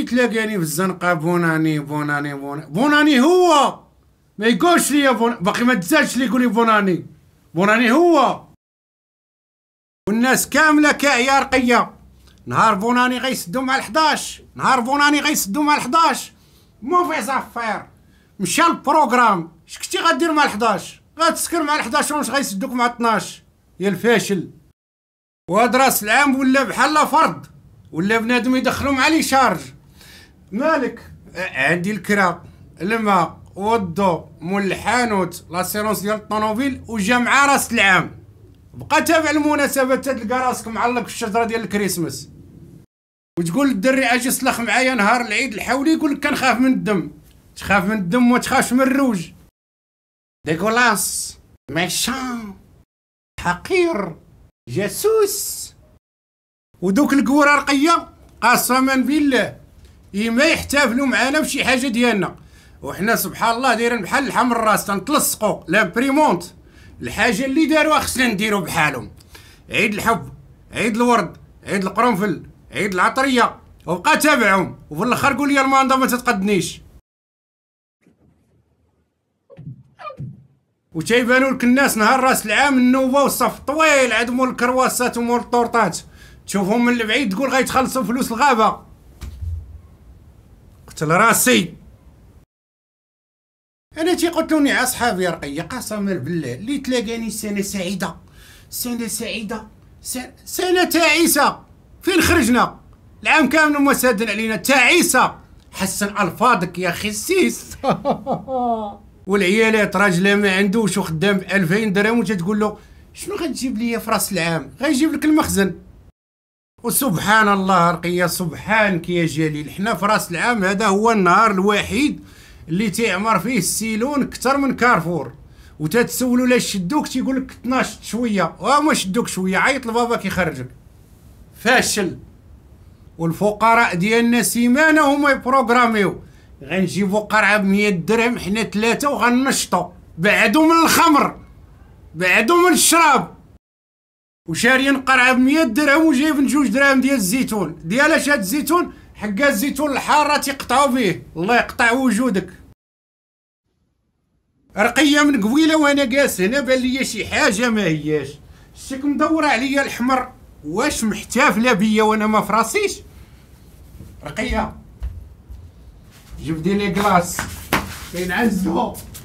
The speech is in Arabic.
اللي تلاقاني في الزنقه بوناني بوناني بوناني بوناني هو ما يقولش لي بون... باقي ما تزالش لي يقولي بوناني بوناني هو والناس كامله كاعيه رقيه نهار بوناني غيسدو مع الحداش نهار بوناني غيسدو مع الحداش موفي زافير مشى البروغرام شكتي غدير مع الحداش غتسكر مع الحداش ومش واش غيسدوك مع الطناش يا الفاشل وهاد راس العام ولا بحال فرض ولا بنادم يدخلو مع لي شارج مالك عندي الكرا الماء والضو مول الحانوت لاسيرونس ديال الطونوبيل وجا مع راس العام بقى تابع المناسبة تلقى راسك معلق في الشجرة ديال الكريسماس وتقول للدري اجي صلخ معايا نهار العيد الحولي يقول لك كنخاف من الدم تخاف من الدم وتخاف من الروج ديكولاس ميشان حقير جاسوس ودوك القوره رقيه قسما بالله يما يحتفلوا معانا بشي حاجه ديالنا وحنا سبحان الله دايرين بحال الحمر الراس تنتلصقوا لا بريمونت الحاجه اللي داروها خصنا نديرو بحالهم عيد الحب عيد الورد عيد القرنفل عيد العطريه وبقى تابعهم وفي الاخر قول لي الماندا ما تتقدنيش وتيبانوا لك الناس نهار راس العام النوبه والصف طويل عاد مول الكرواسات ومول الطورطات تشوفهم من البعيد تقول غيتخلصوا فلوس الغابه قتل راسي انا تيقتلوني على صحابي رقيه قسما بالله اللي تلاقاني سنه سعيده سنه سعيده سنه, سنة تعيسه فين خرجنا العام كامل هما سادن علينا تعيسه حسن الفاظك يا خسيس والعيالات راجل ما عندوش وخدام ب 2000 درهم وتتقول له شنو غتجيب لي في راس العام غيجيب لك المخزن وسبحان الله رقيه سبحانك يا جليل حنا في راس العام هذا هو النهار الوحيد اللي تيعمر فيه السيلون كتر من كارفور وتتسولو لا شدوك تيقول لك 12 شويه اه ما شدوك شويه عيط لبابا كيخرجك فاشل والفقراء ديالنا سيمانه هما يبروغراميو غنجيبو قرعه ب 100 درهم حنا ثلاثه وغنشطو بعدو من الخمر بعدو من الشراب وشاريين قرعه ب 100 درهم وجايبين جوج دراهم ديال الزيتون اش هاد الزيتون حقا الزيتون الحاره تيقطعو فيه الله يقطع وجودك رقيه من قويله وانا جالس هنا بان ليا شي حاجه ما هياش شتك مدوره عليا الحمر واش محتفله بيا وانا ما فراسيش رقيه جبدي لي كلاص فين عزو